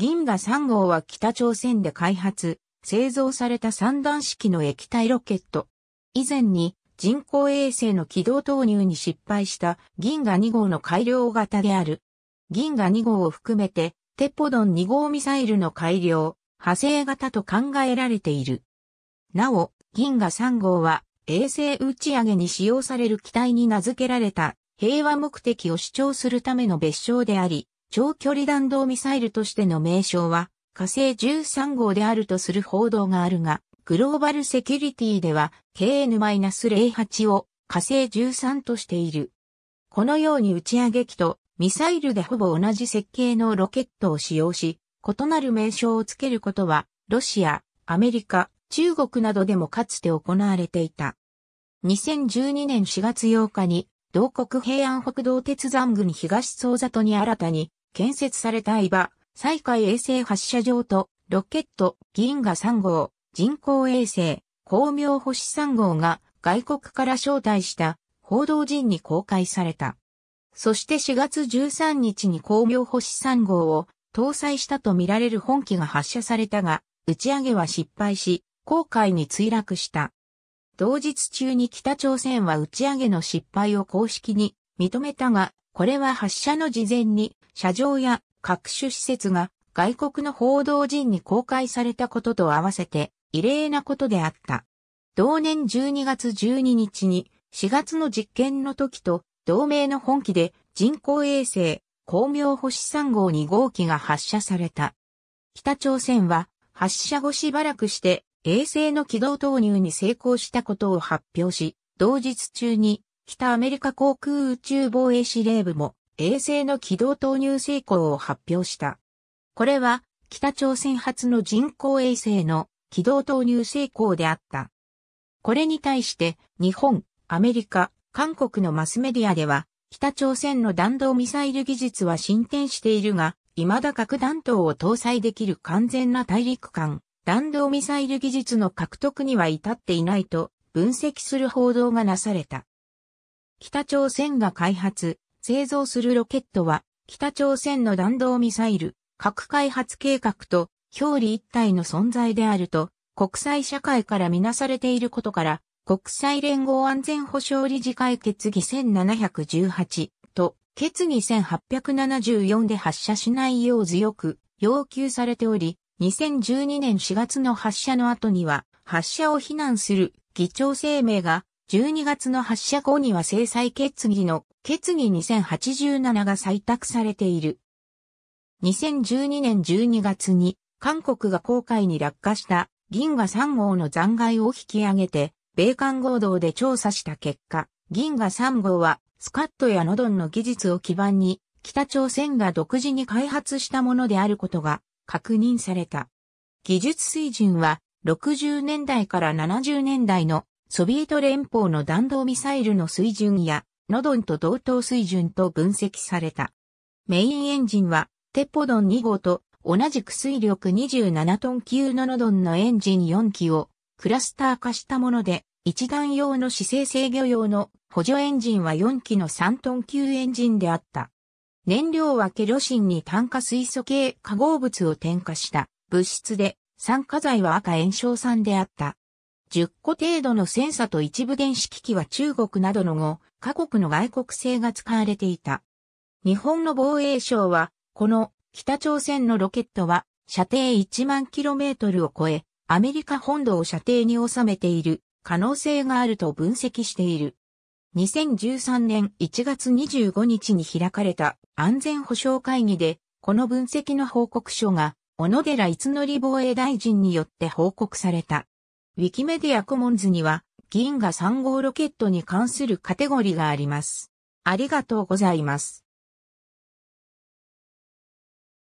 銀河3号は北朝鮮で開発、製造された三段式の液体ロケット。以前に人工衛星の軌道投入に失敗した銀河2号の改良型である。銀河2号を含めて、テポドン2号ミサイルの改良、派生型と考えられている。なお、銀河3号は衛星打ち上げに使用される機体に名付けられた平和目的を主張するための別称であり、長距離弾道ミサイルとしての名称は火星13号であるとする報道があるが、グローバルセキュリティでは KN-08 を火星13としている。このように打ち上げ機とミサイルでほぼ同じ設計のロケットを使用し、異なる名称をつけることは、ロシア、アメリカ、中国などでもかつて行われていた。2012年4月8日に、同国平安北道鉄山郡東総里に新たに建設された伊場、西海衛星発射場と、ロケット、銀河3号、人工衛星、光明星3号が外国から招待した報道陣に公開された。そして4月13日に光明星3号を搭載したとみられる本機が発射されたが、打ち上げは失敗し、航海に墜落した。同日中に北朝鮮は打ち上げの失敗を公式に認めたが、これは発射の事前に、車上や各種施設が外国の報道陣に公開されたことと合わせて異例なことであった。同年12月12日に4月の実験の時と同盟の本機で人工衛星光明星3号2号機が発射された。北朝鮮は発射後しばらくして衛星の軌道投入に成功したことを発表し、同日中に北アメリカ航空宇宙防衛司令部も衛星の軌道投入成功を発表した。これは北朝鮮発の人工衛星の軌道投入成功であった。これに対して日本、アメリカ、韓国のマスメディアでは北朝鮮の弾道ミサイル技術は進展しているが、未だ核弾頭を搭載できる完全な大陸間、弾道ミサイル技術の獲得には至っていないと分析する報道がなされた。北朝鮮が開発、製造するロケットは、北朝鮮の弾道ミサイル、核開発計画と表裏一体の存在であると、国際社会からみなされていることから、国際連合安全保障理事会決議1718と決議1874で発射しないよう強く要求されており、2012年4月の発射の後には、発射を非難する議長声明が12月の発射後には制裁決議の決議2087が採択されている。2012年12月に韓国が航海に落下した銀河3号の残骸を引き上げて、米韓合同で調査した結果、銀河3号はスカットやノドンの技術を基盤に北朝鮮が独自に開発したものであることが確認された。技術水準は60年代から70年代のソビエト連邦の弾道ミサイルの水準や、ノドンと同等水準と分析された。メインエンジンは、テポドン2号と同じく水力27トン級のノドンのエンジン4機をクラスター化したもので、一段用の姿勢制御用の補助エンジンは4機の3トン級エンジンであった。燃料はケロシンに炭化水素系化合物を添加した物質で、酸化剤は赤炎症酸であった。10個程度のセンサと一部電子機器は中国などの後、各国の外国製が使われていた。日本の防衛省は、この北朝鮮のロケットは射程1万キロメートルを超え、アメリカ本土を射程に収めている可能性があると分析している。2013年1月25日に開かれた安全保障会議で、この分析の報告書が、小野寺逸則防衛大臣によって報告された。ウィキメディアコモンズには、銀河3号ロケットに関するカテゴリがあります。ありがとうございます。